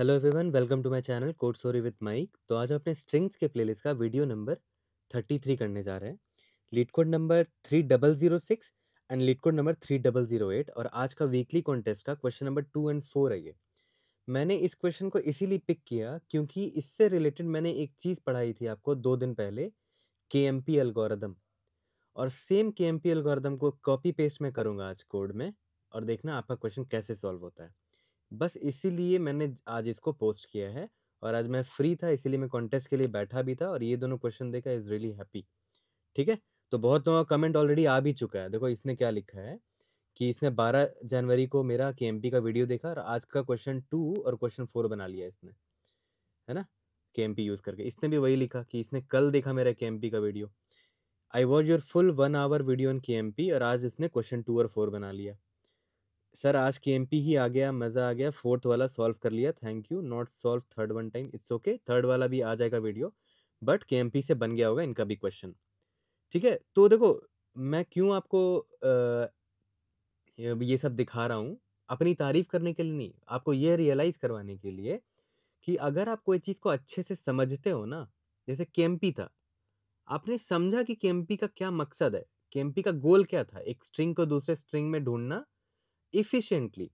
hello everyone welcome to my channel code story with Mike तो आज हम अपने स्ट्रिंग्स के प्लेलिस्ट का वीडियो नंबर थर्टी थ्री करने जा रहे हैं LeetCode number three double zero six and LeetCode number three double zero eight और आज का वीकली कॉन्टेस्ट का question number two and four है ये मैंने इस क्वेश्चन को इसीलिए पिक किया क्योंकि इससे रिलेटेड मैंने एक चीज़ पढ़ाई थी आपको दो दिन पहले के एम पी एल्गोरिदम और same K M P algorithm को कॉपी पेस्ट में करूँगा आज कोड में और देखना आपका क्वेश्चन कैसे सॉल्व होता है बस इसीलिए मैंने आज इसको पोस्ट किया है और आज मैं फ्री था इसीलिए मैं कॉन्टेस्ट के लिए बैठा भी था और ये दोनों क्वेश्चन देखा इज़ रियली हैप्पी ठीक है तो बहुत तो कमेंट ऑलरेडी आ भी चुका है देखो इसने क्या लिखा है कि इसने 12 जनवरी को मेरा के का वीडियो देखा और आज का क्वेश्चन टू और क्वेश्चन फोर बना लिया इसने है ना के यूज़ करके इसने भी वही लिखा कि इसने कल देखा मेरा के का video I was your full one hour video in K और आज इसने क्वेश्चन टू और फोर बना लिया सर आज केएमपी ही आ गया मज़ा आ गया फोर्थ वाला सॉल्व कर लिया thank you not solve third one time it's okay third वाला भी आ जाएगा वीडियो बट के से बन गया होगा इनका भी क्वेश्चन ठीक है तो देखो मैं क्यों आपको आ, ये सब दिखा रहा हूँ अपनी तारीफ करने के लिए नहीं आपको ये रियलाइज़ करवाने के लिए कि अगर आप कोई चीज़ को अच्छे से समझते हो ना जैसे के था आपने समझा कि के का क्या मकसद है के का गोल क्या था एक स्ट्रिंग को दूसरे स्ट्रिंग में ढूंढना इफिशियंटली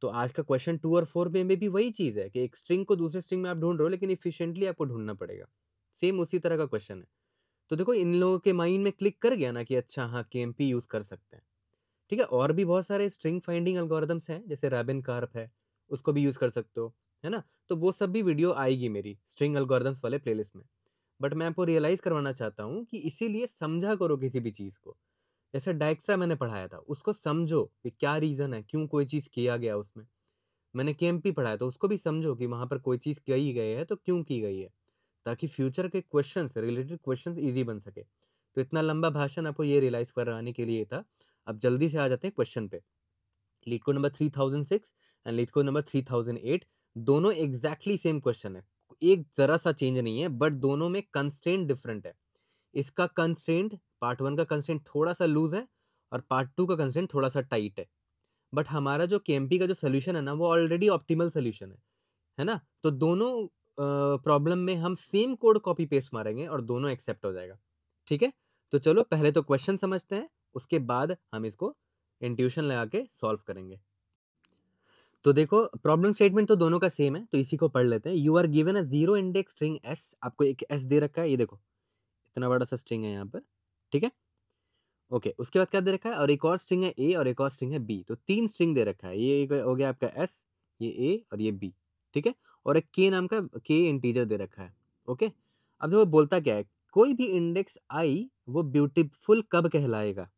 तो आज का क्वेश्चन टू और फोर में भी वही चीज़ है कि एक स्ट्रिंग को दूसरे स्ट्रिंग में आप ढूंढ रहे हो लेकिन इफिशियंटली आपको ढूंढना पड़ेगा सेम उसी तरह का क्वेश्चन है तो देखो इन लोगों के माइंड में क्लिक कर गया ना कि अच्छा हाँ के एम यूज़ कर सकते हैं ठीक है और भी बहुत सारे स्ट्रिंग फाइंडिंग अलगोरिदम्स हैं जैसे रेबिन कार्प है उसको भी यूज़ कर सकते हो है ना तो वो सब भी वीडियो आएगी मेरी स्ट्रिंग अलगोरिदम्स वाले प्लेलिस्ट में बट मैं आपको रियलाइज़ करवाना चाहता हूँ कि इसीलिए समझा करो किसी भी चीज़ को जैसे डायक्सा मैंने पढ़ाया था उसको समझो कि क्या रीज़न है क्यों कोई चीज़ किया गया उसमें मैंने के पढ़ाया तो उसको भी समझो कि वहाँ पर कोई चीज़ कही गई है तो क्यों की गई है ताकि फ्यूचर के क्वेश्चन रिलेटेड क्वेश्चन ईजी बन सके तो इतना लंबा भाषण आपको ये रियलाइज़ करवाने के लिए था अब जल्दी से आ जाते हैं क्वेश्चन पे LeetCode number three thousand six and LeetCode number three thousand eight दोनों एग्जैक्टली सेम क्वेश्चन है एक ज़रा सा चेंज नहीं है बट दोनों में कंस्टेंट डिफरेंट है इसका कंस्टेंट पार्ट वन का कंस्टेंट थोड़ा सा लूज़ है और पार्ट टू का कंस्टेंट थोड़ा सा टाइट है बट हमारा जो के का जो सोल्यूशन है ना वो ऑलरेडी ऑप्टिमल सोल्यूशन है है ना तो दोनों प्रॉब्लम में हम सेम कोड कॉपी पेस्ट मारेंगे और दोनों एक्सेप्ट हो जाएगा ठीक है तो चलो पहले तो क्वेश्चन समझते हैं उसके बाद हम इसको इंट्यूशन लगा के सॉल्व करेंगे तो देखो प्रॉब्लम स्टेटमेंट तो दोनों का सेम है तो इसी को पढ़ लेते हैं you are given a zero index string S आपको एक एस दे रखा है ये देखो इतना बड़ा सा स्ट्रिंग है यहाँ पर ठीक है ओके उसके बाद क्या दे रखा है और एक और स्ट्रिंग है ए और एक और स्ट्रिंग है बी तो तीन स्ट्रिंग दे रखा है ये एक हो गया आपका एस ये ए और ये बी ठीक है और एक के नाम का के इंटीजर दे रखा है ओके अब देखो बोलता क्या है कोई भी इंडेक्स आई वो ब्यूटीफुल कब कहलाएगा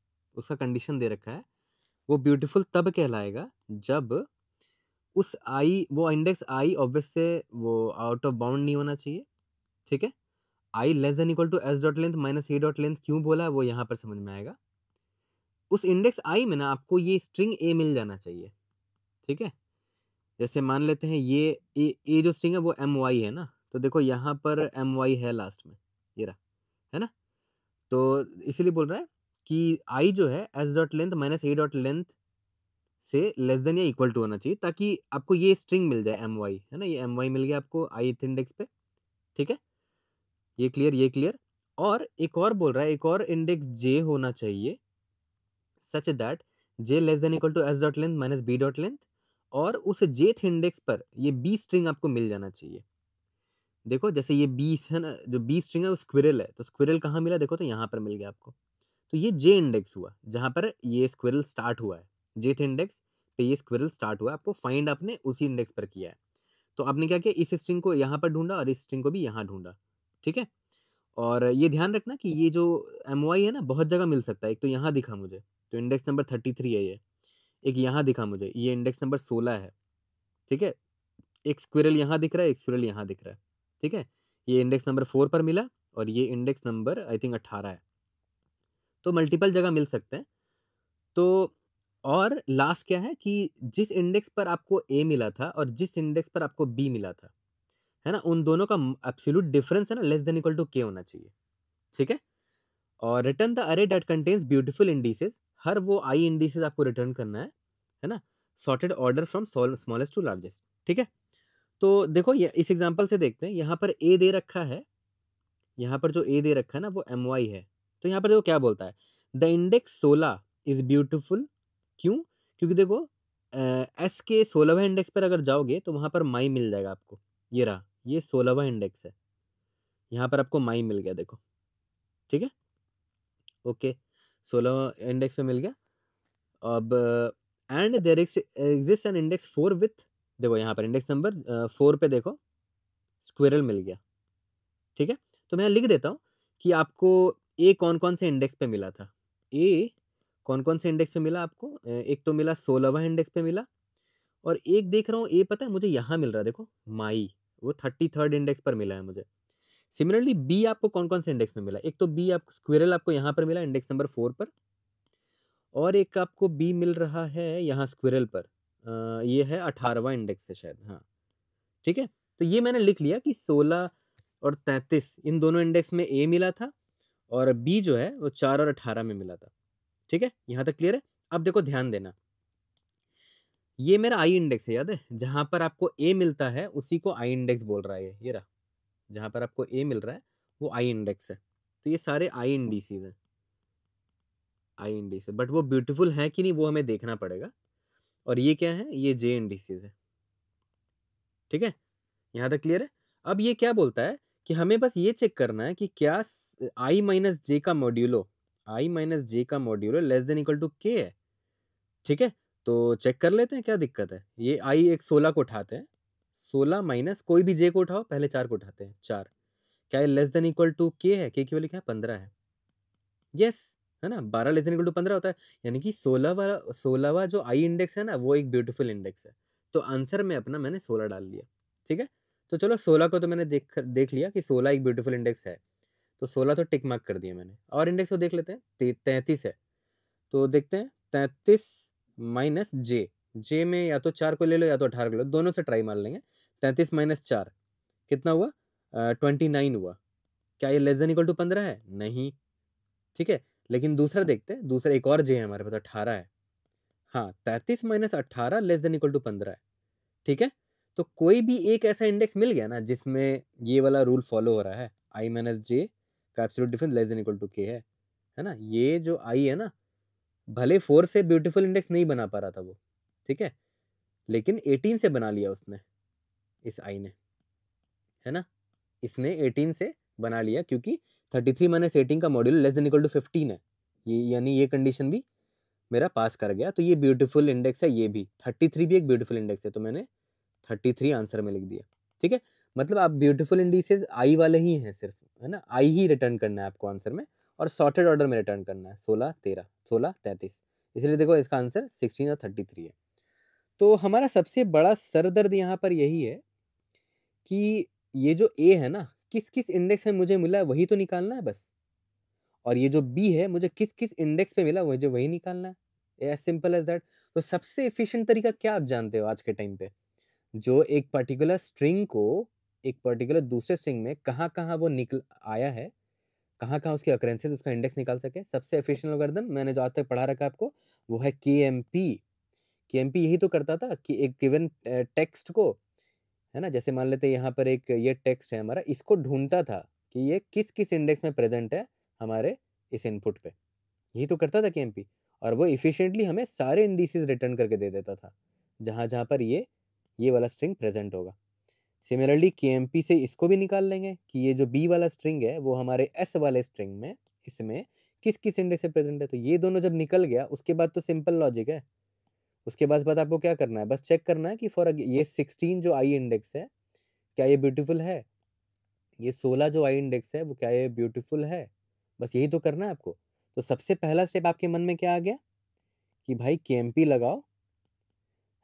उसका कंडीशन दे रखा है वो ब्यूटीफुल तब कहलाएगा जब उस आई वो इंडेक्स आई ऑब्वियस से वो आउट ऑफ बाउंड नहीं होना चाहिए ठीक है I less than equal to S dot length minus A dot length क्यों बोला वो यहाँ पर समझ में आएगा उस इंडेक्स आई में ना आपको ये स्ट्रिंग ए मिल जाना चाहिए ठीक है जैसे मान लेते हैं ये ए ए जो स्ट्रिंग है वो एम वाई है ना तो देखो यहाँ पर एम वाई है लास्ट में ये रहा है ना तो इसीलिए बोल रहा है कि आई जो है S dot length minus A dot length से लेस देन या इक्वल टू होना चाहिए ताकि आपको ये स्ट्रिंग मिल जाए एम वाई है ना ये एम वाई मिल गया आपको आई इंडेक्स पे ठीक है ये क्लियर ये क्लियर और एक और बोल रहा है एक और इंडेक्स जे होना चाहिए such that J less than equal to S dot length minus B dot length और उस जेथ इंडेक्स पर ये बी स्ट्रिंग आपको मिल जाना चाहिए देखो जैसे ये बी है ना जो बी स्ट्रिंग है वो स्क्विरल है तो स्क्विरल कहाँ मिला देखो तो यहाँ पर मिल गया आपको तो ये जे इंडेक्स हुआ जहाँ पर ये स्क्विरल स्टार्ट हुआ है जेथ इंडेक्स पे ये स्क्विरल स्टार्ट हुआ आपको फाइंड आपने उसी इंडेक्स पर किया है तो आपने क्या किया इस स्ट्रिंग को यहाँ पर ढूंढा और इस स्ट्रिंग को भी यहाँ ढूंढा ठीक है और ये ध्यान रखना कि ये जो एम है ना बहुत जगह मिल सकता है एक तो यहाँ दिखा मुझे तो इंडेक्स नंबर थर्टी थ्री है ये एक यहाँ दिखा मुझे ये इंडेक्स नंबर सोलह है ठीक है एक स्क्वेरल यहाँ दिख रहा है एक स्क्वेरल यहाँ दिख रहा है ठीक है ये इंडेक्स नंबर फोर पर मिला और ये इंडेक्स नंबर आई थिंक अट्ठारह है तो मल्टीपल जगह मिल सकते हैं तो और लास्ट क्या है कि जिस इंडेक्स पर आपको ए मिला था और जिस इंडेक्स पर आपको बी मिला था है ना उन दोनों का एब्सोल्यूट डिफरेंस है ना लेस देन इक्वल टू के होना चाहिए ठीक है और return the array that contains beautiful indices हर वो आई इंडीसेज आपको रिटर्न करना है है ना sorted order from smallest to largest ठीक है तो देखो ये इस एग्जाम्पल से देखते हैं यहाँ पर ए दे रखा है यहाँ पर जो ए दे रखा है ना वो एम वाई है तो यहाँ पर देखो क्या बोलता है द इंडेक्स सोलह इज़ ब्यूटिफुल क्यों क्योंकि देखो एस के सोलहवें इंडेक्स पर अगर जाओगे तो वहाँ पर माई मिल जाएगा आपको ये रहा ये सोलहवा इंडेक्स है यहाँ पर आपको माई मिल गया देखो ठीक है ओके सोलहवा इंडेक्स पे मिल गया अब and there exist an index four with देखो यहाँ पर इंडेक्स नंबर फोर पे देखो स्क्वेरल मिल गया ठीक है तो मैं लिख देता हूँ कि आपको ए कौन कौन से इंडेक्स पे मिला था ए कौन कौन से इंडेक्स पे मिला आपको एक तो मिला सोलहवा इंडेक्स पे मिला और एक देख रहा हूँ ए पता है मुझे यहाँ मिल रहा है देखो माई वो थर्टी थर्ड इंडेक्स पर मिला है मुझे सिमिलरली बी आपको कौन कौन से इंडेक्स में मिला एक तो बी आप स्क्वेरल आपको यहाँ पर मिला इंडेक्स नंबर फोर पर और एक आपको बी मिल रहा है यहाँ स्क्वेरल पर आ, ये है अठारहवा इंडेक्स है शायद हाँ ठीक है तो ये मैंने लिख लिया कि सोलह और तैंतीस इन दोनों इंडेक्स में ए मिला था और बी जो है वो चार और अठारह में मिला था ठीक है यहाँ तक क्लियर है अब देखो ध्यान देना ये मेरा आई इंडेक्स है याद है जहाँ पर आपको ए मिलता है उसी को आई इंडेक्स बोल रहा है ये रहा जहाँ पर आपको ए मिल रहा है वो आई इंडेक्स है तो ये सारे आई इंडीसीज हैं आई इंडीस बट वो ब्यूटीफुल है कि नहीं वो हमें देखना पड़ेगा और ये क्या है ये जे इंडीसीज है ठीक है यहाँ तक क्लियर है अब ये क्या बोलता है कि हमें बस ये चेक करना है कि क्या आई माइनस जे का मॉड्यूलो आई माइनस जे का modulo less than equal to K है ठीक है तो चेक कर लेते हैं क्या दिक्कत है ये आई एक सोलह को उठाते हैं सोलह माइनस कोई भी जे को उठाओ पहले चार को उठाते हैं चार क्या ये less than equal to K है के की वैल्यू क्या है पंद्रह है यस है ना बारह लेस देन इक्वल टू पंद्रह होता है यानी कि सोलह वाला सोलहवा जो आई इंडेक्स है ना वो एक ब्यूटीफुल इंडेक्स है तो आंसर में अपना मैंने सोलह डाल लिया ठीक है तो चलो सोलह को तो मैंने देख देख लिया कि सोलह एक ब्यूटीफुल इंडेक्स है तो सोलह तो टिक मार्क कर दिया मैंने और इंडेक्स को देख लेते हैं तैंतीस है तो देखते हैं तैंतीस माइनस जे जे में या तो चार को ले लो या तो अठारह को ले लो दोनों से ट्राई मार लेंगे तैंतीस माइनस चार कितना हुआ ट्वेंटी नाइन हुआ क्या ये लेस देन इक्वल टू पंद्रह है नहीं ठीक है लेकिन दूसरा देखते हैं दूसरा एक और जे है हमारे पास अठारह है हाँ तैंतीस माइनस अट्ठारह लेस देन इक्वल टू पंद्रह है ठीक है तो कोई भी एक ऐसा इंडेक्स मिल गया ना जिसमें ये वाला रूल फॉलो हो रहा है आई माइनस जे का absolute difference less than equal to K है है ना ये जो आई है ना भले फोर से ब्यूटीफुल इंडेक्स नहीं बना पा रहा था वो ठीक है लेकिन एटीन से बना लिया उसने इस आई ने है ना इसने एटीन से बना लिया क्योंकि थर्टी थ्री माइनस एटीन का module less than equal to fifteen है ये यानी ये कंडीशन भी मेरा पास कर गया तो ये ब्यूटीफुल इंडेक्स है ये भी थर्टी थ्री भी एक ब्यूटीफुल इंडेक्स है तो मैंने थर्टी थ्री आंसर में लिख दिया ठीक है मतलब आप ब्यूटीफुल इंडिसेज आई वाले ही हैं सिर्फ है ना आई ही रिटर्न करना है आपको आंसर में और सॉर्टेड ऑर्डर में रिटर्न करना है सोलह तेरह सोलह तैंतीस इसलिए देखो इसका आंसर सिक्सटीन और थर्टी थ्री है तो हमारा सबसे बड़ा सरदर्द यहाँ पर यही है कि ये जो ए है ना किस किस इंडेक्स में मुझे मिला वही तो निकालना है बस और ये जो बी है मुझे किस किस इंडेक्स पे मिला मुझे वही निकालना है एज सिंपल एज दैट तो सबसे इफिशियंट तरीका क्या आप जानते हो आज के टाइम पे जो एक पर्टिकुलर स्ट्रिंग को एक पर्टिकुलर दूसरे स्ट्रिंग में कहाँ कहाँ वो निकल आया है कहाँ कहाँ उसके अक्रेंसेज उसका इंडेक्स निकाल सके सबसे एफिशियल लोगारिदम मैंने जो आज तक पढ़ा रखा है आपको वो है K M P K M P यही तो करता था कि एक गिवन टेक्स्ट को है ना जैसे मान लेते यहाँ पर एक ये टेक्स्ट है हमारा इसको ढूंढता था कि ये किस किस इंडेक्स में प्रेजेंट है हमारे इस इनपुट पे यही तो करता था के एम पी और वो इफ़िशेंटली हमें सारे इंडिसेस रिटर्न करके दे देता था जहाँ जहाँ पर ये ये वाला स्ट्रिंग प्रेजेंट होगा सिमिलरली के से इसको भी निकाल लेंगे कि ये जो बी वाला स्ट्रिंग है वो हमारे एस वाले स्ट्रिंग में इसमें किस किस इंडेक्स से प्रेजेंट है तो ये दोनों जब निकल गया उसके बाद तो सिंपल लॉजिक है उसके बाद बाद आपको क्या करना है बस चेक करना है कि फॉर ये सिक्सटीन जो आई इंडेक्स है क्या ये ब्यूटीफुल है ये सोलह जो आई इंडेक्स है वो क्या ये ब्यूटीफुल है बस यही तो करना है आपको तो सबसे पहला स्टेप आपके मन में क्या आ गया कि भाई के लगाओ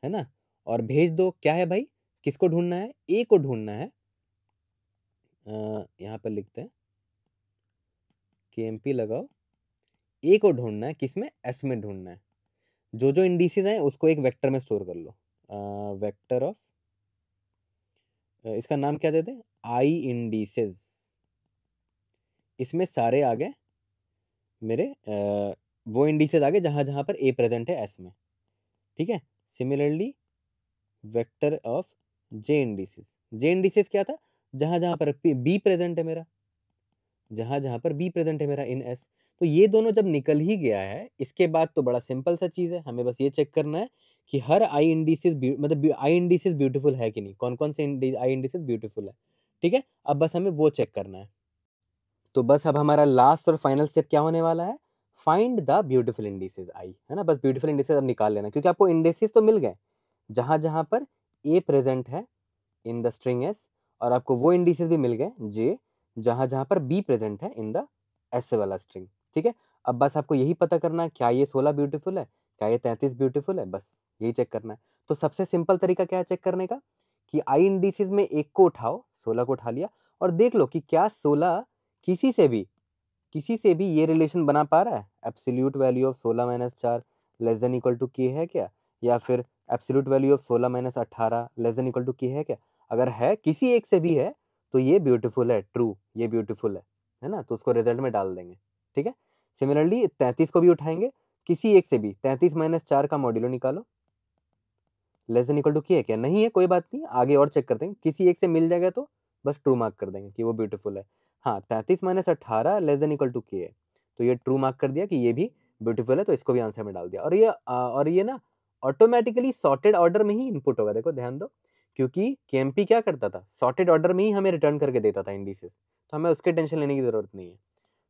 है ना और भेज दो क्या है भाई किसको ढूंढना है ए को ढूंढना है यहाँ पर लिखते हैं के एम पी लगाओ ए को ढूंढना है किस में एस में ढूंढना है जो जो इंडीसीज हैं उसको एक वेक्टर में स्टोर कर लो वेक्टर ऑफ इसका नाम क्या देते हैं आई इंडिसेज इसमें सारे आ गए मेरे आ, वो इंडीसेज आ गए जहाँ जहाँ पर ए प्रेजेंट है एस में ठीक है similarly vector of J indices J indices क्या था जहां जहां पर बी प्रेजेंट है मेरा जहां जहां पर बी प्रेजेंट है मेरा इन एस तो ये दोनों जब निकल ही गया है इसके बाद तो बड़ा सिंपल सा चीज़ है हमें बस ये चेक करना है कि हर आई इंडिसेस मतलब आई इंडिसेस ब्यूटीफुल है कि नहीं कौन कौन से आई इंडिसेस ब्यूटीफुल है ठीक है अब बस हमें वो चेक करना है तो बस अब हमारा लास्ट और फाइनल स्टेप क्या होने वाला है find the beautiful indices I है ना बस ब्यूटीफुल इंडिसेज अब निकाल लेना क्योंकि आपको इंडिसेज तो मिल गए जहां जहां पर ए प्रेजेंट है इन द स्ट्रिंग एस और आपको वो इंडिसेस भी मिल गए जे जहाँ जहाँ पर बी प्रेजेंट है इन द एस वाला स्ट्रिंग ठीक है अब बस आपको यही पता करना है क्या ये सोलह ब्यूटीफुल है क्या ये तैंतीस ब्यूटीफुल है बस यही चेक करना है तो सबसे सिंपल तरीका क्या है चेक करने का कि आई इंडिसेस में एक को उठाओ सोलह को उठा लिया और देख लो कि क्या सोलह किसी से भी किसी से भी ये रिलेशन बना पा रहा है एब्सोल्यूट वैल्यू ऑफ सोलह माइनस चार less than equal to K है क्या या फिर एब्सोल्यूट वैल्यू ऑफ सोलह माइनस अट्ठारह less than equal to K है क्या अगर है किसी एक से भी है तो ये ब्यूटीफुल है ट्रू ये ब्यूटीफुल है है ना तो उसको रिजल्ट में डाल देंगे ठीक है सिमिलरली तैंतीस को भी उठाएंगे किसी एक से भी तैंतीस माइनस चार का मॉड्यूलो निकालो less than equal to K है क्या नहीं है कोई बात नहीं आगे और चेक करते हैं किसी एक से मिल जाएगा तो बस ट्रू मार्क कर देंगे कि वो ब्यूटीफुल है हाँ तैंतीस माइनस अट्ठारह less than equal to K है तो ये ट्रू मार्क कर दिया कि ये भी ब्यूटीफुल है तो इसको भी आंसर में डाल दिया और ये आ, और ये ना ऑटोमेटिकली सॉर्टेड ऑर्डर में ही इनपुट होगा देखो ध्यान दो क्योंकि के क्या करता था सॉर्टेड ऑर्डर में ही हमें रिटर्न करके देता था इंडिसेस तो हमें उसके टेंशन लेने की ज़रूरत नहीं है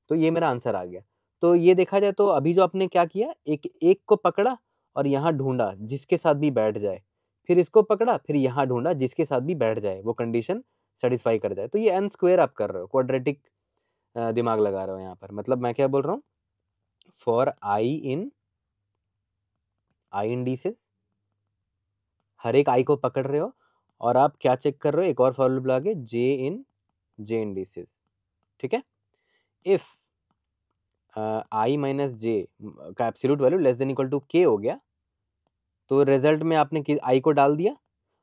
तो ये मेरा आंसर आ गया तो ये देखा जाए तो अभी जो आपने क्या किया एक एक को पकड़ा और यहाँ ढूंढा जिसके साथ भी बैठ जाए फिर इसको पकड़ा फिर यहाँ ढूंढा जिसके साथ भी बैठ जाए वो कंडीशन सेटिस्फाई कर जाए तो ये एन स्क्वेयर आप कर रहे हो क्वाड्रेटिक दिमाग लगा रहे हो यहाँ पर मतलब मैं क्या बोल रहा हूँ for I in I indices हर एक आई को पकड़ रहे हो और आप क्या चेक कर रहे हो एक और फॉर्मूला के जे इन जे इंडीसेस ठीक है इफ़ आई माइनस जे का absolute value less than equal to K हो गया तो रिजल्ट में आपने आई को डाल दिया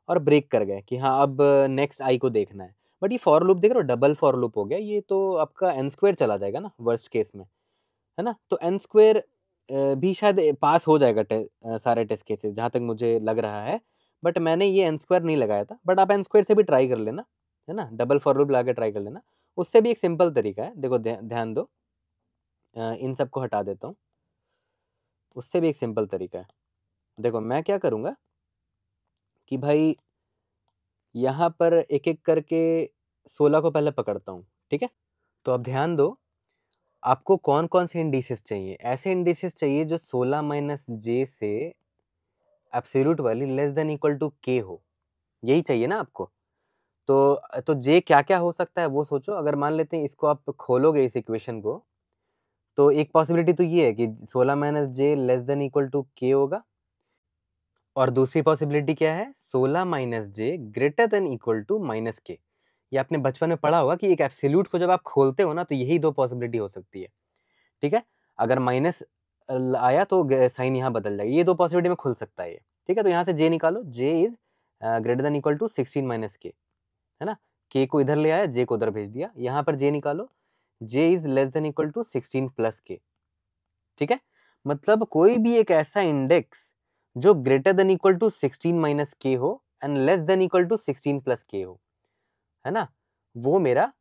और ब्रेक कर गए कि हाँ अब नेक्स्ट आई को देखना है बट ये फॉर लूप देख रहे हो डबल फॉर लूप हो गया ये तो आपका एन स्क्वेयर चला जाएगा ना वर्स्ट केस में है ना तो एन स्क्वेयर भी शायद पास हो जाएगा टे, सारे टेस्ट केसेस जहाँ तक मुझे लग रहा है बट मैंने ये एन स्क्वायर नहीं लगाया था बट आप एन स्क्वायर से भी ट्राई कर लेना है ना डबल फॉर रूप लगा के ट्राई कर लेना उससे भी एक सिंपल तरीका है देखो ध्यान दो इन सब को हटा देता हूँ उससे भी एक सिंपल तरीका है देखो मैं क्या करूँगा कि भाई यहाँ पर एक एक करके सोलह को पहले पकड़ता हूँ ठीक है तो अब ध्यान दो आपको कौन कौन से इंडिसेस चाहिए ऐसे इंडिसेस चाहिए जो सोलह माइनस जे से एब्सोल्यूट वाली less than equal to K हो यही चाहिए ना आपको तो तो जे क्या क्या हो सकता है वो सोचो अगर मान लेते हैं इसको आप खोलोगे इस इक्वेशन को तो एक पॉसिबिलिटी तो ये है कि सोलह minus J less than equal to K होगा और दूसरी पॉसिबिलिटी क्या है सोलह minus J greater than equal to minus K या आपने बचपन में पढ़ा होगा कि एक एप्सिल्यूट को जब आप खोलते हो ना तो यही दो पॉसिबिलिटी हो सकती है ठीक है अगर माइनस आया तो साइन यहाँ बदल जाएगा ये दो पॉसिबिलिटी में खुल सकता है ठीक है तो यहाँ से जे निकालो J is greater than equal to sixteen minus K है ना के को इधर ले आया जे को उधर भेज दिया यहाँ पर जे निकालो J is less than equal to sixteen plus K ठीक है मतलब कोई भी एक ऐसा इंडेक्स जो greater than equal to sixteen minus K हो and less than equal to sixteen plus K हो है ना वो मेरा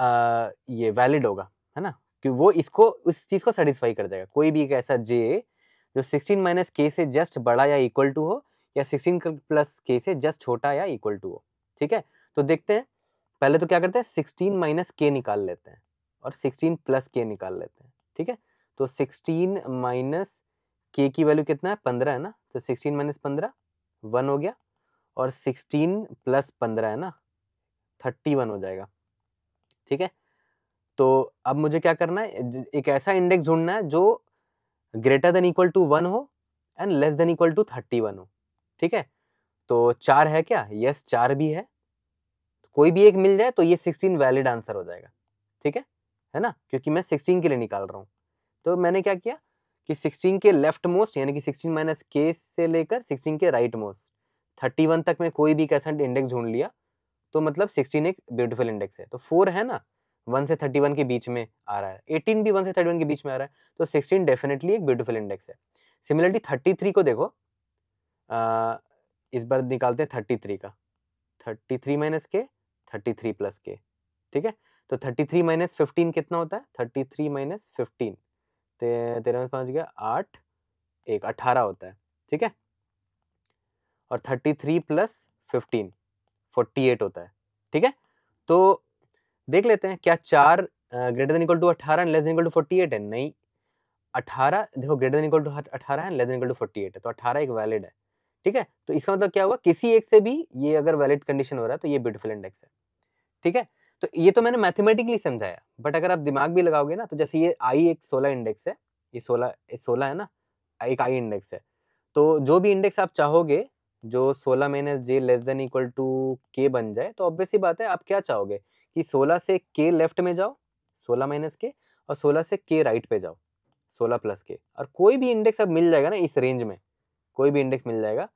आ, ये वैलिड होगा है ना कि वो इसको उस चीज़ को सेटिस्फाई कर देगा कोई भी एक ऐसा जे जो सिक्सटीन माइनस के से जस्ट बड़ा या इक्वल टू हो या सिक्सटीन प्लस के से जस्ट छोटा या इक्वल टू हो ठीक है तो देखते हैं पहले तो क्या करते हैं सिक्सटीन माइनस के निकाल लेते हैं और सिक्सटीन प्लस के निकाल लेते हैं ठीक है तो सिक्सटीन माइनस के की वैल्यू कितना है पंद्रह है ना तो सिक्सटीन माइनस पंद्रह वन हो गया और सिक्सटीन प्लस पंद्रह है ना थर्टी वन हो जाएगा ठीक है तो अब मुझे क्या करना है एक ऐसा इंडेक्स ढूंढना है जो greater than equal to one हो and less than equal to thirty one हो ठीक है तो चार है क्या यस yes, चार भी है कोई भी एक मिल जाए तो ये सिक्सटीन वैलिड आंसर हो जाएगा ठीक है है ना क्योंकि मैं सिक्सटीन के लिए निकाल रहा हूँ तो मैंने क्या किया कि सिक्सटीन के लेफ्ट मोस्ट यानी कि सिक्सटीन माइनस के से लेकर सिक्सटीन के राइट मोस्ट थर्टी वन तक मैं कोई भी कैसे इंडेक्स ढूंढ लिया तो मतलब सिक्सटीन एक ब्यूटीफुल इंडेक्स है तो फोर है ना वन से थर्टी वन के बीच में आ रहा है एटीन भी वन से थर्टी वन के बीच में आ रहा है तो सिक्सटीन डेफिनेटली एक ब्यूटीफुल इंडेक्स है सिमिलरली थर्टी थ्री को देखो आ, इस बार निकालते हैं थर्टी थ्री का thirty three minus K thirty three plus K ठीक है तो थर्टी थ्री माइनस फिफ्टीन कितना होता है थर्टी थ्री माइनस फिफ्टीन तेरह में पाँच गया आठ एक अठारह होता है ठीक है और thirty three plus fifteen forty eight होता है ठीक है तो देख लेते हैं क्या चार ग्रेटर देन इक्वल टू अठारह less than equal to forty eight है नहीं अठारह देखो ग्रेटर देन इक्वल टू अठारह है less than equal to forty eight है तो अठारह एक वैलिड है ठीक है तो इसका मतलब क्या हुआ किसी एक से भी ये अगर वैलिड कंडीशन हो रहा है तो ये ब्यूटीफुल इंडेक्स है ठीक है तो ये तो मैंने मैथमेटिकली समझाया बट अगर आप दिमाग भी लगाओगे ना तो जैसे ये आई एक सोलह इंडेक्स है ये सोलह सोलह है ना एक आई इंडेक्स है तो जो भी इंडेक्स आप चाहोगे जो 16 minus J less than equal to K बन जाए तो ऑब्वियस ही बात है आप क्या चाहोगे कि 16 से के लेफ्ट में जाओ 16 माइनस के और 16 से के राइट पे जाओ 16 प्लस के और कोई भी इंडेक्स अब मिल जाएगा ना इस रेंज में कोई भी इंडेक्स मिल जाएगा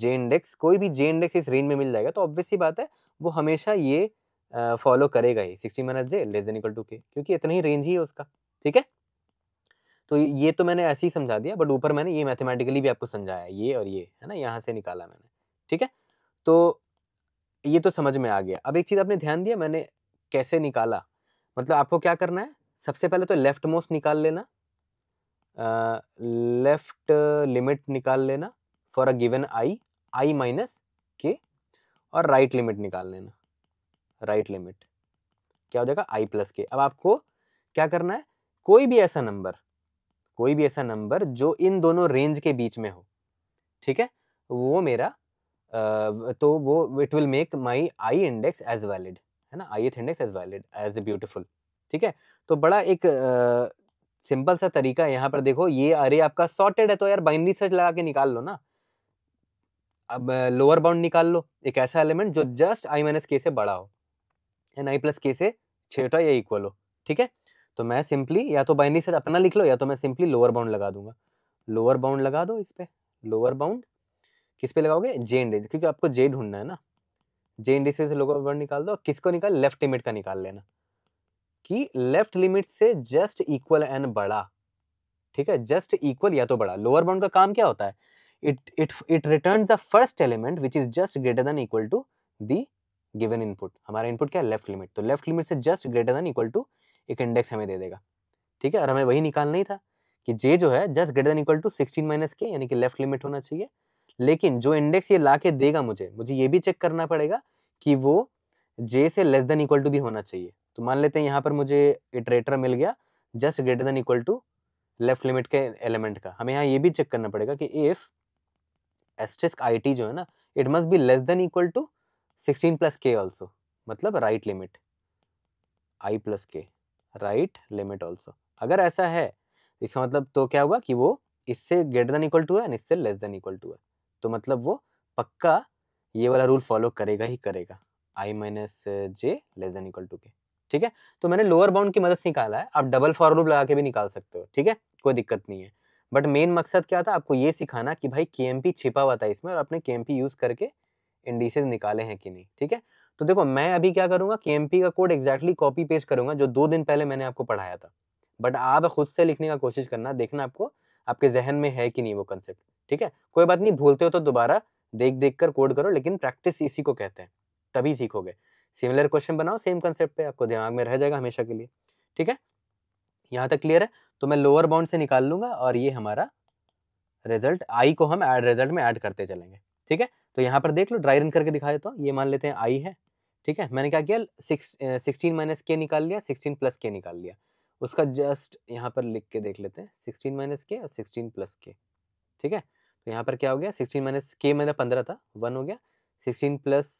जे इंडेक्स कोई भी जे इंडेक्स इस रेंज में मिल जाएगा तो ऑब्वियस ही बात है वो हमेशा ये फॉलो करेगा ही sixty minus J less than equal to K क्योंकि इतना ही रेंज ही है उसका ठीक है तो ये तो मैंने ऐसे ही समझा दिया बट ऊपर मैंने ये मैथमेटिकली भी आपको समझाया ये और ये है ना यहाँ से निकाला मैंने ठीक है तो ये तो समझ में आ गया अब एक चीज़ आपने ध्यान दिया मैंने कैसे निकाला मतलब आपको क्या करना है सबसे पहले तो लेफ्ट मोस्ट निकाल लेना लेफ्ट लिमिट निकाल लेना for a given I I minus K और राइट right लिमिट निकाल लेना राइट right लिमिट क्या हो जाएगा आई प्लस के अब आपको क्या करना है कोई भी ऐसा नंबर कोई भी ऐसा नंबर जो इन दोनों रेंज के बीच में हो ठीक है वो मेरा तो वो it will make my I index as valid है ना ith index as valid as a beautiful ठीक है तो बड़ा एक सिंपल सा तरीका है यहाँ पर देखो ये अरे आपका सॉर्टेड है तो यार बाइनरी सर्च लगा के निकाल लो ना अब लोअर बाउंड निकाल लो एक ऐसा एलिमेंट जो जस्ट आई माइनस के से बड़ा हो एन आई प्लस के से छोटा या इक्वल हो ठीक है तो मैं सिंपली या तो बाइनरी सर्च अपना लिख लो या तो मैं सिंपली लोअर बाउंड लगा दूंगा लोअर बाउंड लगा दो इस पर लोअर बाउंड किस पे लगाओगे जे एंड क्योंकि आपको जे ढूंढना है ना जे एंड से लोअर बाउंड निकाल दो किसको निकाल लेफ्ट लिमिट का निकाल लेना कि लेफ्ट लिमिट से जस्ट इक्वल एन बड़ा ठीक है जस्ट इक्वल या तो बड़ा लोअर बाउंड का काम क्या होता है it it it return the first element which is just greater than equal to the given input हमारा इनपुट क्या है लेफ्ट लिमिट तो लेफ्ट लिमिट से just greater than equal to एक इंडेक्स हमें दे देगा ठीक है और हमें वही निकालना ही था कि जे जो है just greater than equal to sixteen minus K यानी कि लेफ्ट लिमिट होना चाहिए लेकिन जो इंडेक्स ये ला के देगा मुझे मुझे ये भी चेक करना पड़ेगा कि वो जे से लेस देन इक्वल टू भी होना चाहिए तो मान लेते हैं यहाँ पर मुझे इटरेटर मिल गया just greater than equal to left limit के एलिमेंट का हमें यहाँ ये भी चेक करना पड़ेगा कि इफ़ एस्ट्रिस्क आई टी जो है ना it must be less than equal to sixteen plus K also मतलब right limit I plus K right limit also अगर ऐसा है तो इसका मतलब तो क्या हुआ कि वो इससे ग्रेटर देन इक्वल टू है एंड इससे लेस देन इक्वल टू है तो मतलब वो पक्का ये वाला रूल फॉलो करेगा ही करेगा I minus J less than equal to K ठीक है तो मैंने लोअर बाउंड की मदद से निकाला है आप डबल फॉर रूल लगा के भी निकाल सकते हो ठीक है कोई दिक्कत नहीं है बट मेन मकसद क्या था आपको ये सिखाना कि भाई के छिपा हुआ था इसमें और अपने के यूज़ करके इंडिसेज निकाले हैं कि नहीं ठीक है तो देखो मैं अभी क्या करूँगा के का कोड एक्जैक्टली कॉपी पेस्ट करूँगा जो दो दिन पहले मैंने आपको पढ़ाया था बट आप खुद से लिखने का कोशिश करना देखना आपको आपके जहन में है कि नहीं वो कंसेप्ट ठीक है कोई बात नहीं भूलते हो तो दोबारा देख देख कर कोड करो लेकिन प्रैक्टिस इसी को कहते हैं तभी सीखोगे सिमिलर क्वेश्चन बनाओ सेम कंसेप्ट पे आपको दिमाग में रह जाएगा हमेशा के लिए ठीक है यहाँ तक क्लियर है तो मैं लोअर बाउंड से निकाल लूंगा और ये हमारा रिजल्ट आई को हम एड रिजल्ट में ऐड करते चलेंगे ठीक है तो यहाँ पर देख लो ड्राई रन करके दिखा देता हूँ ये मान लेते हैं आई है ठीक है मैंने क्या किया सिक्स सिक्सटीन माइनस के निकाल लिया सिक्सटीन प्लस के निकाल लिया उसका जस्ट यहाँ पर लिख के देख लेते हैं सिक्सटीन माइनस के और सिक्सटीन प्लस के ठीक है तो यहाँ पर क्या हो गया सिक्सटीन माइनस के मेरा पंद्रह था वन हो गया सिक्सटीन प्लस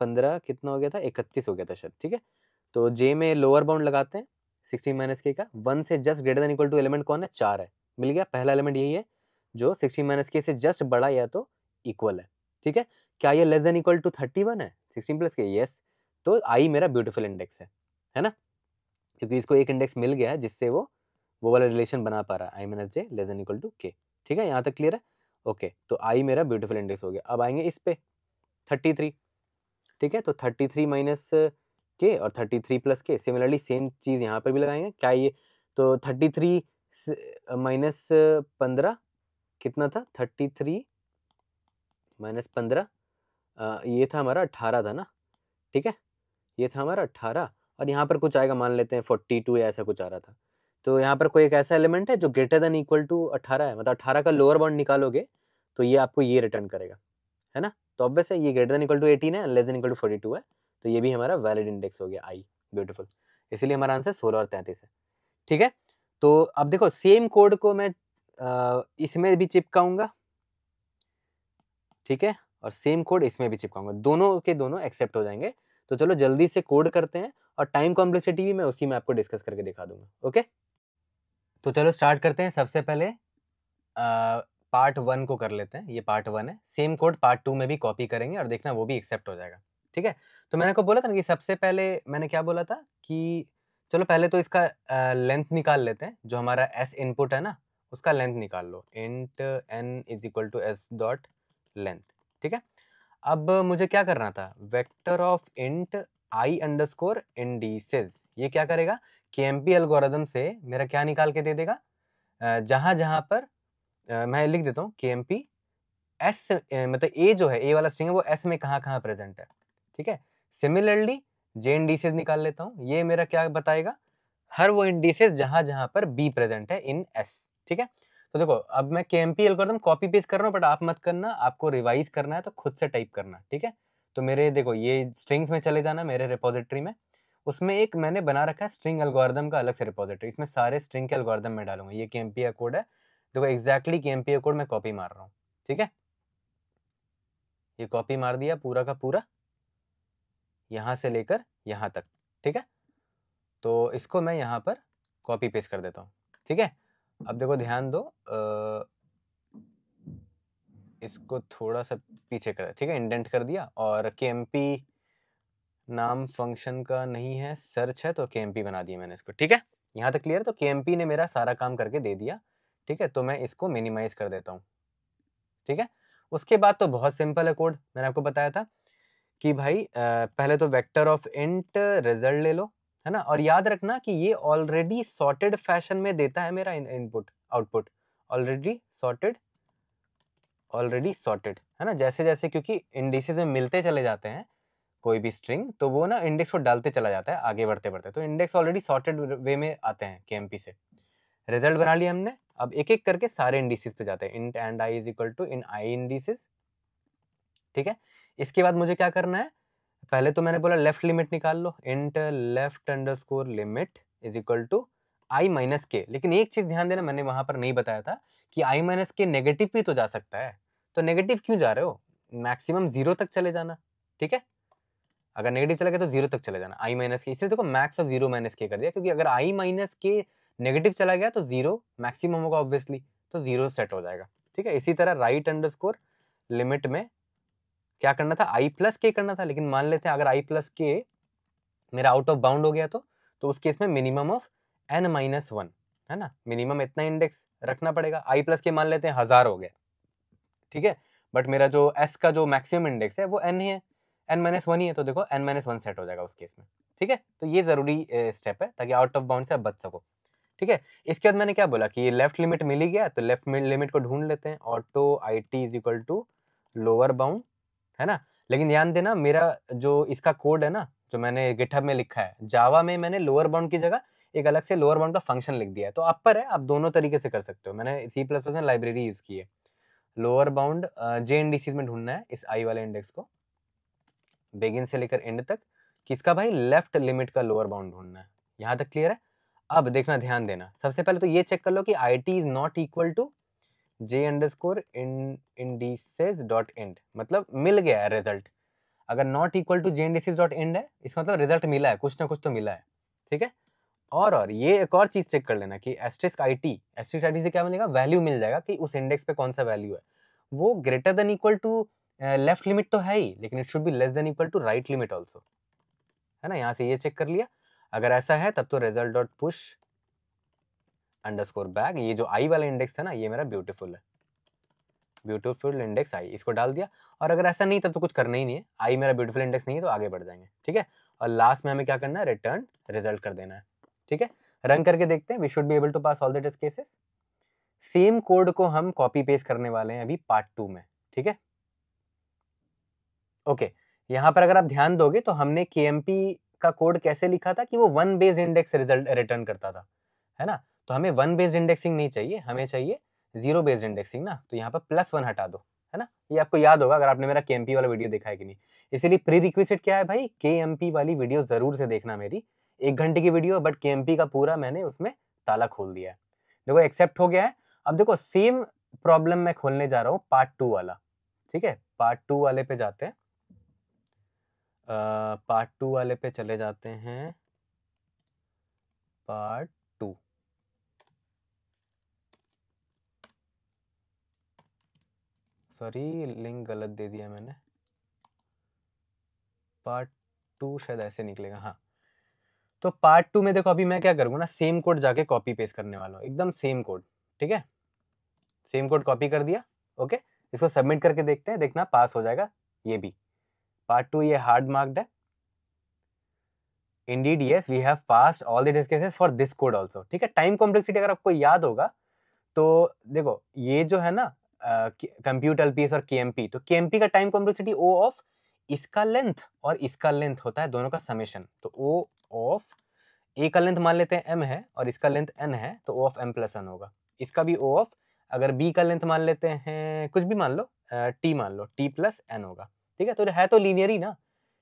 पंद्रह कितना हो गया था इकतीस हो गया था शायद ठीक है तो जे में लोअर बाउंड लगाते हैं सिक्सटीन माइनस के का वन से just greater than equal to element कौन है चार है मिल गया पहला एलिमेंट यही है जो सिक्सटीन माइनस के से जस्ट बड़ा या तो इक्वल है ठीक है क्या ये less than equal to thirty one है सिक्सटीन प्लस के यस तो आई मेरा ब्यूटीफुल इंडेक्स है है ना क्योंकि इसको एक इंडेक्स मिल गया है जिससे वो वो वाला रिलेशन बना पा रहा है I minus J less than equal to K ठीक है यहाँ तक क्लियर है ओके तो आई मेरा ब्यूटीफुल इंडेक्स हो गया अब आएंगे इस पे थर्टी थ्री ठीक है तो थर्टी थ्री माइनस के और thirty three plus K similarly same चीज़ यहाँ पर भी लगाएंगे क्या ये तो थर्टी थ्री माइनस पंद्रह कितना था थर्टी थ्री माइनस पंद्रह ये था हमारा अट्ठारह था ना ठीक है ये था हमारा अट्ठारह और यहाँ पर कुछ आएगा मान लेते हैं फोर्टी टू या ऐसा कुछ आ रहा था तो यहाँ पर कोई एक ऐसा एलिमेंट है जो ग्रेटर देन इक्वल टू अट्ठारह है मतलब अट्ठारह का लोअर बाउंड निकालोगे तो ये आपको ये रिटर्न करेगा है ना तो ऑब्वियस है ये greater than equal to eighteen है less than equal to forty two है तो ये भी हमारा वैलिड इंडेक्स हो गया आई ब्यूटीफुल इसीलिए हमारा आंसर सोलह और तैंतीस है ठीक है तो अब देखो सेम कोड को मैं इसमें भी चिपकाऊंगा ठीक है और सेम कोड इसमें भी चिपकाऊंगा दोनों के दोनों एक्सेप्ट हो जाएंगे तो चलो जल्दी से कोड करते हैं और टाइम कॉम्प्लेक्सिटी भी मैं उसी में आपको डिस्कस करके दिखा दूंगा ओके तो चलो स्टार्ट करते हैं सबसे पहले आ, पार्ट वन को कर लेते हैं ये पार्ट वन है सेम कोड पार्ट टू में भी कॉपी करेंगे और देखना वो भी एक्सेप्ट हो जाएगा ठीक है तो मैंने को बोला था ना कि सबसे पहले मैंने क्या बोला था कि चलो पहले तो इसका लेंथ निकाल लेते हैं जो हमारा एस इनपुट है ना उसका लेंथ निकाल लो int N is equal to S dot length ठीक है अब मुझे क्या करना था vector of int I underscore indices ये क्या करेगा के एम पी एल्गोरिदम से मेरा क्या निकाल के दे देगा जहां जहां पर मैं लिख देता हूँ के एम पी एस मतलब ए जो है ए वाला स्ट्रिंग है वो एस में कहाँ कहाँ प्रेजेंट है ठीक है सिमिलरली जे इंडीसेज निकाल लेता हूँ ये मेरा क्या बताएगा हर वो इंडीसेज जहां जहां पर बी प्रेजेंट है इन एस ठीक है तो देखो अब मैं के एम पी हूँ कॉपी पेस्ट कर रहा हूँ बट आप मत करना आपको रिवाइज करना है तो खुद से टाइप करना ठीक है तो मेरे देखो ये स्ट्रिंग्स में चले जाना मेरे रिपोजिटरी में उसमें एक मैंने बना रखा है स्ट्रिंग एल्गोरिदम का अलग से रिपोजिटरी इसमें सारे स्ट्रिंग के एल्गोरिदम में डालूंगा ये के एम पी कोड है देखो exactly K M P code मैं कॉपी मार रहा हूँ ठीक है ये कॉपी मार दिया पूरा का पूरा यहाँ से लेकर यहाँ तक ठीक है तो इसको मैं यहाँ पर कॉपी पेस्ट कर देता हूँ ठीक है अब देखो ध्यान दो आ, इसको थोड़ा सा पीछे कर ठीक है इंडेंट कर दिया और के नाम फंक्शन का नहीं है सर्च है तो के बना दिया मैंने इसको ठीक है यहाँ तक क्लियर तो के ने मेरा सारा काम करके दे दिया ठीक है तो मैं इसको मिनिमाइज कर देता हूँ ठीक है उसके बाद तो बहुत सिंपल है कोड मैंने आपको बताया था कि भाई पहले तो वेक्टर ऑफ इंट रिजल्ट ले लो है ना और याद रखना कि ये ऑलरेडी सॉर्टेड फैशन में देता है मेरा input output already sorted already sorted है ना जैसे जैसे क्योंकि इंडिसेज में मिलते चले जाते हैं कोई भी स्ट्रिंग तो वो ना इंडेक्स को डालते चला जाता है आगे बढ़ते बढ़ते तो इंडेक्स ऑलरेडी सॉर्टेड वे में आते हैं के से रिजल्ट बना लिया हमने अब एक एक करके सारे इंडिसेस पे जाते हैं int and I is equal to in I indices ठीक है इसके बाद मुझे क्या करना है पहले तो मैंने बोला लेफ्ट लिमिट निकाल लो int left underscore limit is equal to I minus के लेकिन एक चीज़ ध्यान देना मैंने वहां पर नहीं बताया था कि आई माइनस के नेगेटिव भी तो जा सकता है तो नेगेटिव क्यों जा रहे हो मैक्सिमम जीरो तक चले जाना ठीक है अगर नेगेटिव चला गया तो जीरो तक चले जाना आई माइनस के इसलिए देखो मैक्स ऑफ जीरो माइनस के कर दिया क्योंकि अगर आई माइनस के नेगेटिव चला गया तो जीरो मैक्सिमम होगा ऑब्वियसली तो जीरो सेट हो जाएगा ठीक है इसी तरह राइट अंडर लिमिट में क्या करना था आई प्लस के करना था लेकिन मान लेते हैं अगर आई प्लस के मेरा आउट ऑफ बाउंड हो गया तो तो उस केस में minimum of N minus one है ना मिनिमम इतना इंडेक्स रखना पड़ेगा आई प्लस के मान लेते हैं हज़ार हो गया ठीक है बट मेरा जो एस का जो मैक्सिमम इंडेक्स है वो एन ही है एन माइनस वन ही है तो देखो एन माइनस वन सेट हो जाएगा उस केस में ठीक है तो ये ज़रूरी स्टेप है ताकि आउट ऑफ बाउंड से आप बच सको ठीक है इसके बाद मैंने क्या बोला कि ये लेफ्ट लिमिट मिली गया तो लेफ्ट लिमिट को ढूंढ लेते हैं auto I T is equal to lower bound है ना लेकिन ध्यान देना मेरा जो इसका कोड है ना जो मैंने गिटहब में लिखा है जावा में मैंने लोअर बाउंड की जगह एक अलग से लोअर बाउंड का फंक्शन लिख दिया है तो अपर है आप दोनों तरीके से कर सकते हो मैंने C plus plus library use की है लोअर बाउंड जे इंडिसीज में ढूंढना है इस आई वाले इंडेक्स को बेगिन से लेकर एंड तक किसका भाई लेफ्ट लिमिट का लोअर बाउंड ढूंढना है यहाँ तक क्लियर है अब देखना ध्यान देना सबसे पहले तो ये चेक कर लो कि I T is not equal to J underscore indices dot end मतलब मिल गया है रिजल्ट अगर not equal to J indices dot end है इसका मतलब रिजल्ट मिला है कुछ ना कुछ तो मिला है ठीक है और और ये एक और चीज़ चेक कर लेना कि asterisk I T asterisk I T से क्या मिलेगा वैल्यू मिल जाएगा कि उस इंडेक्स पे कौन सा वैल्यू है वो greater than equal to left limit तो है ही लेकिन it should be less than equal to right limit also है ना यहाँ से ये चेक कर लिया अगर ऐसा है तब तो result dot push underscore back ये जो आई वाला इंडेक्स था ना ये मेरा ब्यूटीफुल है ब्यूटीफुल इंडेक्स आई इसको डाल दिया और अगर ऐसा नहीं तब तो कुछ करना ही नहीं है आई मेरा ब्यूटीफुल इंडेक्स नहीं है तो आगे बढ़ जाएंगे ठीक है और लास्ट में हमें क्या करना है रिटर्न रिजल्ट कर देना है ठीक है रन करके देखते हैं we should be able to pass all the test cases same code को हम कॉपी पेस्ट करने वाले हैं अभी पार्ट टू में ठीक है ओके यहाँ पर अगर आप ध्यान दोगे तो हमने के का कोड कैसे लिखा था कि वो one based index result return करता था है ना तो हमें वन बेस्ड इंडेक्सिंग नहीं चाहिए हमें चाहिए जीरो बेस्ड इंडेक्सिंग ना तो यहाँ पर प्लस वन हटा दो है ना ये आपको याद होगा अगर आपने मेरा के वाला वीडियो देखा है कि नहीं इसीलिए प्री रिक्वेस्टेड क्या है भाई के वाली वीडियो ज़रूर से देखना मेरी एक घंटे की वीडियो बट के का पूरा मैंने उसमें ताला खोल दिया है देखो एक्सेप्ट हो गया है अब देखो सेम प्रॉब्लम मैं खोलने जा रहा हूँ पार्ट टू वाला ठीक है पार्ट टू वाले पे जाते हैं पार्ट टू वाले पे चले जाते हैं पार्ट सॉरी लिंक गलत दे दिया मैंने पार्ट टू शायद ऐसे निकलेगा हाँ तो पार्ट टू में देखो अभी मैं क्या करूँगा ना सेम कोड जाके कॉपी पेस्ट करने वाला हूँ एकदम सेम कोड ठीक है सेम कोड कॉपी कर दिया ओके इसको सबमिट करके देखते हैं देखना पास हो जाएगा ये भी पार्ट टू ये हार्ड मार्क्ड है indeed yes we have passed all the test cases for this code also ठीक है टाइम कॉम्प्लेक्सिटी अगर आपको याद होगा तो देखो ये जो है ना कंप्यूट एलपीएस और केएमपी तो केएमपी का टाइम कॉम्प्लेक्सिटी ओ ऑफ इसका लेंथ और इसका लेंथ होता है दोनों का समेशन तो ओ ऑफ ए का लेंथ मान लेते हैं एम है और इसका लेंथ एन है तो O of M plus N होगा इसका भी ओ ऑफ अगर बी का लेंथ मान लेते हैं कुछ भी मान लो टी मान लो टी प्लस एन होगा ठीक है तो है तो लीनियर ही ना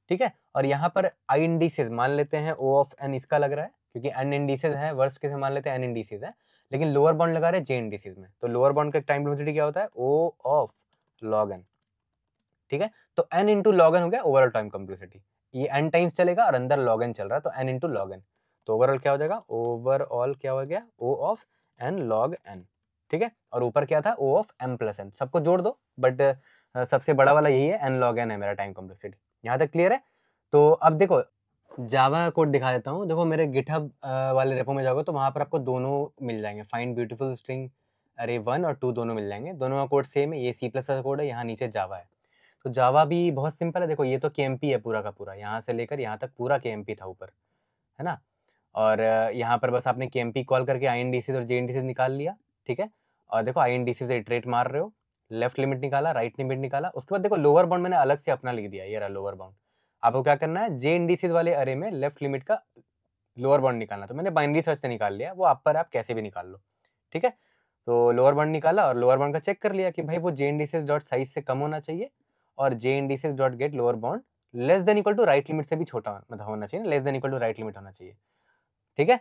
ठीक है और यहाँ पर आई इंडीसीज मान लेते हैं ओ ऑफ एन इसका लग रहा है क्योंकि एन इंडीसीज है वर्ष कैसे मान लेते हैं एन इंडीसेज है लेकिन लोअर बाउंड लगा रहे जेन डिसीज में तो लोअर बाउंड का टाइम वेलोसिटी क्या होता है ओ ऑफ लॉग एन ठीक है तो एन इंटू लॉग एन हो गया ओवरऑल टाइम कम्प्लेक्सिटी ये एन टाइम्स चलेगा और अंदर लॉग एन चल रहा है तो एन इंटू लॉग एन तो ओवरऑल क्या हो जाएगा ओवरऑल क्या हो गया O of N log N ठीक है और ऊपर क्या था O of M plus N सबको जोड़ दो बट सबसे बड़ा वाला यही है एन लॉग एन है मेरा टाइम कम्प्लेक्सिटी यहाँ तक क्लियर है तो अब देखो जावा कोड दिखा देता हूँ देखो मेरे गिठब वाले रेपो में जाओगे तो वहाँ पर आपको दोनों मिल जाएंगे fine beautiful string array one और टू दोनों मिल जाएंगे दोनों का कोड सेम है ये सी प्लस का कोड है यहाँ नीचे जावा है तो जावा भी बहुत सिंपल है देखो ये तो के है पूरा का पूरा यहाँ से लेकर यहाँ तक पूरा के था ऊपर है ना और यहाँ पर बस आपने के कॉल करके आई और जे निकाल लिया ठीक है और देखो आई से इटरेट मार रहे हो लेफ्ट लिमिट निकाला राइट लिमिट निकाला उसके बाद देखो लोअर बाउंड मैंने अलग से अपना लिख दिया ये रहा लोअर बाउंड आपको क्या करना है जे इंडीसीज वाले अरे में लेफ्ट लिमिट का लोअर बाउंड निकालना तो मैंने बाइनरी सर्च से निकाल लिया वो आप पर आप कैसे भी निकाल लो ठीक है तो लोअर बाउंड निकाला और लोअर बाउंड का चेक कर लिया कि भाई वो जे इंडीसीज डॉट साइज से कम होना चाहिए और J indices dot get lower bound less than equal to right limit से भी छोटा मतलब होना चाहिए less than equal to right limit होना चाहिए ठीक है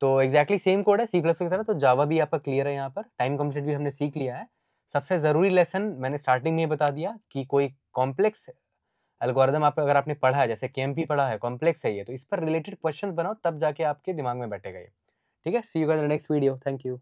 तो एक्जैक्टली सेम कोड है सी प्लस की तरह तो जावा भी आपका क्लियर है यहाँ पर टाइम कम्प्लीट भी हमने सीख लिया है सबसे ज़रूरी लेसन मैंने स्टार्टिंग में ही बता दिया कि कोई कॉम्प्लेक्स एल्गोरिदम आप अगर आपने पढ़ा है जैसे के पढ़ा है कॉम्प्लेक्स है ये तो इस पर रिलेटेड क्वेश्चन बनाओ तब जाके आपके दिमाग में बैठेगा ये ठीक है सी यू का नेक्स्ट वीडियो थैंक यू